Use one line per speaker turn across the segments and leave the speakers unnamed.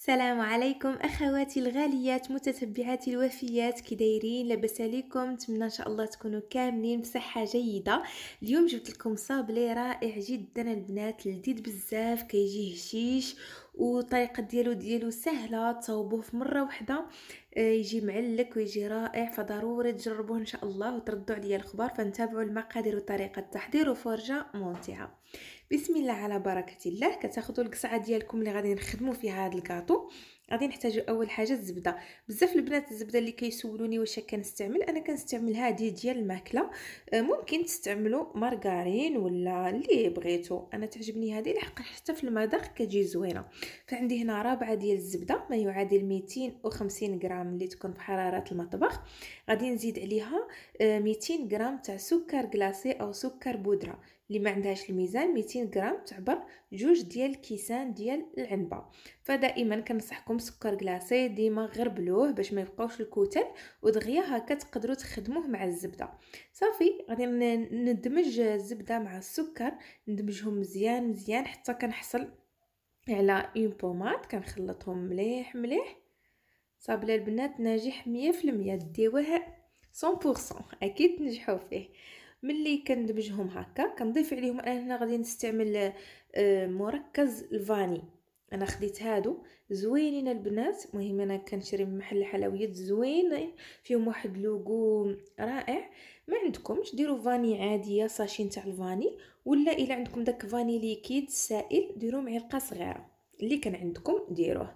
السلام عليكم اخواتي الغاليات متتبعاتي الوفيات كي دايرين لاباس عليكم نتمنى ان شاء الله تكونوا كاملين بصحه جيده اليوم جبت لكم صابلي رائع جدا البنات لذيذ بزاف كيجي هشيش وطريقة ديالو ديالو سهله تصاوبوه في مره واحده آه، يجي معلك ويجي رائع فضروري تجربوه ان شاء الله وتردوا عليا الخبر فنتابعوا المقادير وطريقه التحضير وفرجه ممتعه بسم الله على بركه الله كتاخذوا القصعه ديالكم اللي غادي نخدموا فيها هذا الكاطو غادي نحتاجوا اول حاجه الزبده بزاف البنات الزبده اللي كيسولوني واش كنستعمل انا كنستعمل هذه ديال الماكله آه، ممكن تستعملوا مارغارين ولا اللي بغيتو انا تعجبني هذه لحق حتى في المذاق كتجي زوينه فعندي هنا رابعه ديال الزبده ما يعادل 250 غرام اللي تكون بحراره المطبخ غادي نزيد عليها 200 آه، غرام تاع سكر كلاصي او سكر بودره اللي ما عندهاش الميزان 200 غرام تعبر جوج ديال الكيسان ديال العنبه فدائما كنصحكم سكر كلاصي ديما غربلوه باش ما يبقاوش الكتل ودغيا هكا تقدروا تخدموه مع الزبده صافي غادي ندمج الزبده مع السكر ندمجهم مزيان مزيان حتى كنحصل على اون بوماد كنخلطهم مليح مليح صابله البنات ناجح 100% ديوها 100% اكيد تنجحوا فيه ملي كندمجهم هكا كنضيف عليهم انا هنا غادي نستعمل آه، مركز الفاني انا خديت هادو زوينين البنات مهم انا كنشري من محل الحلويات زوينين فيهم واحد لوغو رائع ما عندكمش ديروا فاني عاديه ساشين تاع الفاني ولا الا عندكم داك فاني ليكيد سائل ديروا معلقه صغيره اللي كان عندكم ديروه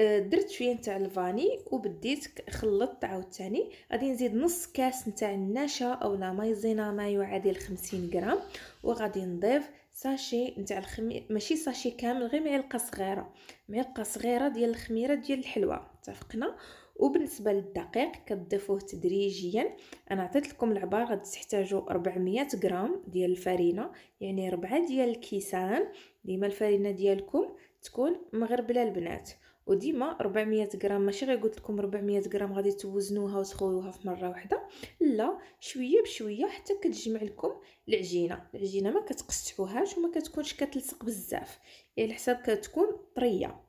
درت شويه نتاع الفاني وبديت خلطت عاوتاني غادي نزيد نص كاس نتاع النشا او لا مايزينا ما يعادل 50 غرام وغادي نضيف ساشي نتاع الخميره ماشي ساشي كامل غير معلقه صغيره معلقه صغيره ديال الخميره ديال الحلوه اتفقنا وبالنسبه للدقيق كتضيفوه تدريجيا انا عطيت لكم العبار غادي تحتاجوا 400 غرام ديال الفرينه يعني ربعه ديال الكيسان ديما الفرينه ديالكم تكون مغربله البنات وديما 400 غرام ماشي غير قلت لكم 400 غرام غادي توزنوها وتخويوها في مره واحده لا شويه بشويه حتى كتجمع لكم العجينه العجينه ما كتقشعوهاش وما كتكونش كتلصق بزاف يعني الحساب كتكون طريه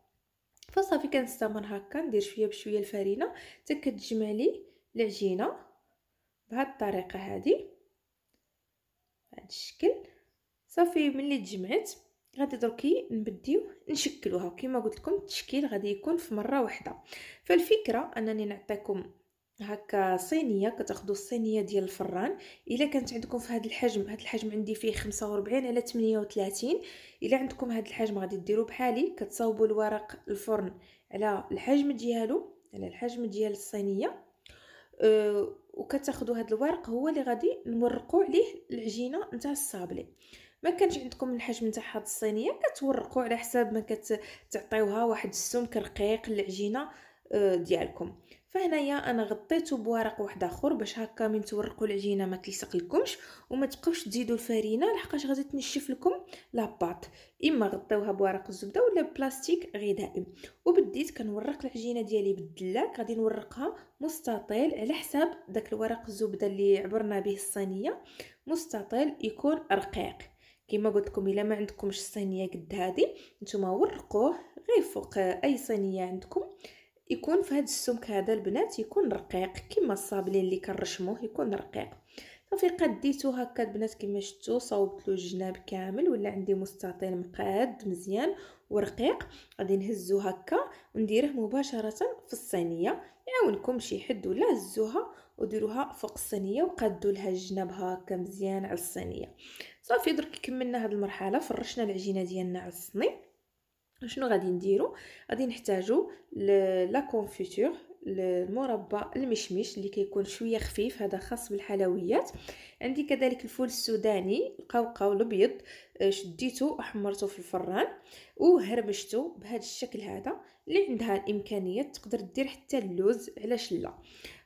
فصافي كنستمر هكا ندير شويه بشويه الفرينه حتى كتجمع لي العجينه بهاد الطريقه هذه بهذا الشكل صافي ملي تجمعت غادي دركي نبديو نشكلوها كيما قلت لكم التشكيل غادي يكون في مره واحده فالفكره انني نعطيكم هكا صينيه كتاخذوا الصينيه ديال الفران الا كانت عندكم في هذا الحجم هذا الحجم عندي فيه 45 على 38 الا عندكم هذا الحجم غادي ديروا بحالي كتصاوبوا الورق الفرن على الحجم ديالو على الحجم ديال الصينيه أه وكتاخذوا هذا الورق هو اللي غادي نورقوا عليه العجينه نتاع الصابلي ما كانش عندكم الحجم تاع هاد الصينيه كتورقوا على حساب ما كتعطيوها واحد السمك رقيق للعجينه آه، ديالكم فهنايا انا غطيته بورق واحد اخر باش هكا من تورقوا العجينه ما تلصق لكمش وما تبقاوش تزيدوا الفرينه لحقاش غادي تنشف لكم لاباط اما غطيوها بورق الزبده ولا بلاستيك غذائي وبديت كنورق العجينه ديالي بالدلاك غادي نورقها مستطيل على حساب داك الورق الزبده اللي عبرنا به الصينيه مستطيل يكون رقيق كما قلت لكم الا ما عندكمش صينيه قد هذه نتوما ورقوه غير فوق اي صينيه عندكم يكون في هذا السمك هذا البنات يكون رقيق كما الصابلين اللي كنرشموه يكون رقيق صافي قديتو هكا البنات كما شفتو صوبت له الجناب كامل ولا عندي مستطيل مقاد مزيان ورقيق غادي نهزو هكا ونديره مباشره في الصينيه يعاونكم شي حد ولا هزوها وديروها فوق الصينيه وقادوا لها الجناب هكا مزيان على الصينيه صافي درك كملنا هاد المرحله فرشنا العجينه ديالنا على الصني شنو غادي نديرو غادي نحتاجو لا كونفيتور المربى المشمش اللي كيكون شويه خفيف هذا خاص بالحلويات عندي كذلك الفول السوداني القوقاو الابيض آه، شديته وحمرته في الفران وهرمشته بهذا الشكل هذا اللي عندها الامكانيات تقدر دير حتى اللوز علاش لا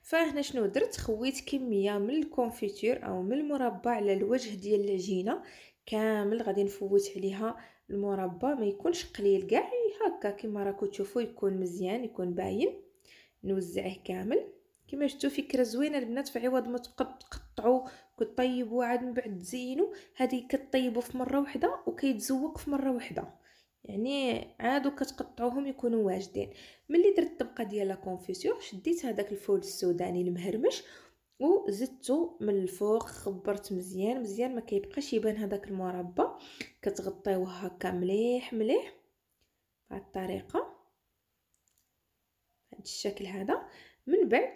فهنا شنو درت خويت كميه من الكونفيتير او من المربى على الوجه ديال العجينه كامل غادي نفوت عليها المربى ما يكونش قليل كاع هكا كما راكم تشوفوا يكون مزيان يكون باين نوزعه كامل كما شفتوا فكره زوينه البنات في عوض ما تقطعوا كطيبوا عاد من بعد تزينوا هذه كطيبوا في مره واحده وكيتزوق في مره واحده يعني عادوا كتقطعوهم يكونوا واجدين ملي درت الطبقه ديال لا شديت هذاك الفول السوداني المهرمش وزدته من الفوق خبرت مزيان مزيان ما كيبقاش يبان هذاك المربى كتغطيوه هكا مليح مليح بهذه الطريقه الشكل هذا من بعد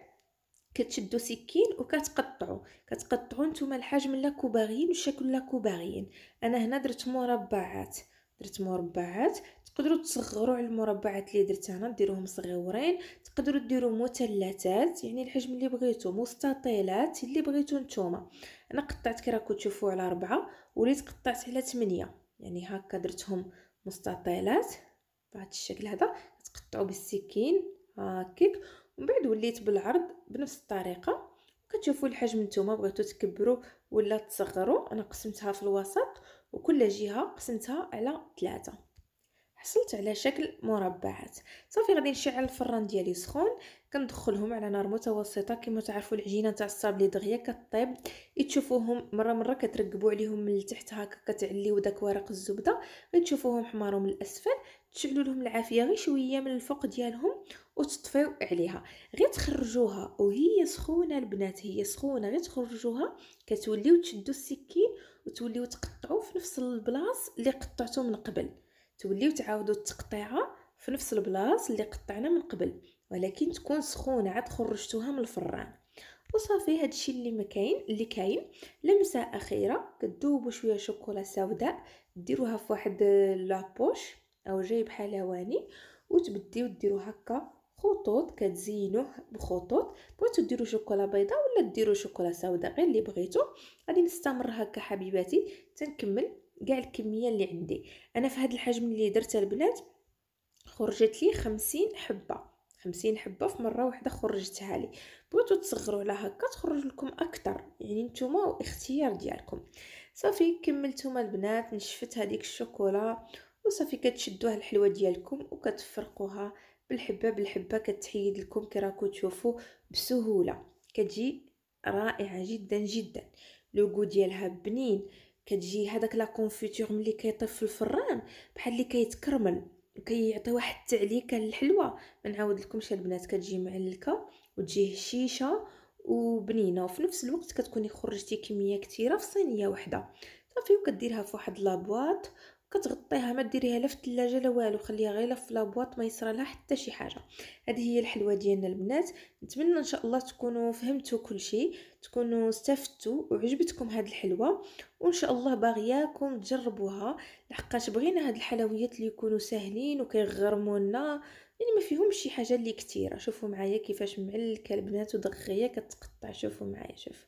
كتشدوا سكين وكتقطعوا كتقطعوا نتوما الحجم لا كوباغيين والشكل لا باغيين انا هنا درت مربعات درت مربعات تقدروا تصغروا على المربعات اللي درت هنا ديروهم صغيورين تقدروا ديروا مثلثات يعني الحجم اللي بغيتو مستطيلات اللي بغيتو نتوما انا قطعت كي راكو تشوفوا على أربعة وليت قطعت على ثمانية يعني هكا درتهم مستطيلات بهذا الشكل هذا تقطعوا بالسكين هكيك ومن بعد وليت بالعرض بنفس الطريقه كتشوفوا الحجم نتوما بغيتو تكبروا ولا تصغروا انا قسمتها في الوسط وكل جهه قسمتها على ثلاثة حصلت على شكل مربعات صافي غادي نشعل الفران ديالي سخون كندخلهم على نار متوسطه كما تعرفوا العجينه تاع الصابلي دغيا كطيب تشوفوهم مره مره كترقبوا عليهم من التحت هكا كتعليو داك ورق الزبده تشوفوهم حمارو من الاسفل تشعلوا لهم العافيه غير شويه من الفوق ديالهم وتطفيو عليها غير تخرجوها وهي سخونه البنات هي سخونه غير تخرجوها كتوليو تشدوا السكين وتوليو تقطعوا في نفس البلاص اللي قطعتو من قبل توليو تعاودوا التقطيعه في نفس البلاص اللي قطعنا من قبل ولكن تكون سخونه عاد خرجتوها من الفران وصافي الشيء اللي ما كاين اللي كاين لمسه اخيره كذوبوا شويه شوكولا سوداء ديروها في واحد لابوش او جايب حلواني وتبديو ديرو هكا خطوط كتزينوه بخطوط بغيتو ديرو شوكولا بيضاء ولا ديرو شوكولا سوداء غير اللي بغيتو غادي نستمر هكا حبيباتي تنكمل كاع الكميه اللي عندي انا في هذا الحجم اللي درت البنات خرجت لي خمسين حبه خمسين حبه في مره واحده خرجتها لي بغيتو تصغروا على هكا تخرج لكم اكثر يعني نتوما واختيار ديالكم صافي كملتوما البنات نشفت هذيك الشوكولا وصافي كتشدوها الحلوه ديالكم وكتفرقوها بالحبه بالحبه كتحيد لكم كي راكو تشوفوا بسهوله كتجي رائعه جدا جدا لوغو ديالها بنين كتجي هذاك لا كونفيتور ملي كيطيب في الفران بحال اللي كيتكرمل وكيعطي واحد التعليكه للحلوه ما نعاود لكمش البنات كتجي معلكه وتجي هشيشه وبنينه وفي نفس الوقت كتكوني خرجتي كميه كثيره في صينيه واحده صافي وكديرها في واحد لابواط كتغطيها ما ديريها لا في الثلاجه لا والو خليها غير في لابواط ما يصرى لها حتى شي حاجه هذه هي الحلوه ديالنا البنات نتمنى ان شاء الله تكونوا فهمتوا كل شيء تكونوا استفدتوا وعجبتكم هاد الحلوه وان شاء الله باغياكم تجربوها لحقاش بغينا هاد الحلويات اللي يكونوا ساهلين وكيغرمونا يعني ما فيهمش شي حاجه اللي كثيره شوفوا معايا كيفاش معلكه البنات ودغيه كتقطع شوفوا معايا شوفوا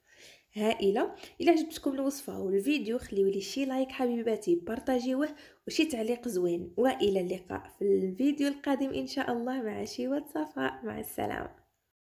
هائله الى عجبتكم الوصفه والفيديو خليو لي شي لايك حبيباتي بارطاجيوه وشي تعليق زوين والى اللقاء في الفيديو القادم ان شاء الله مع شي واتسافا مع السلامه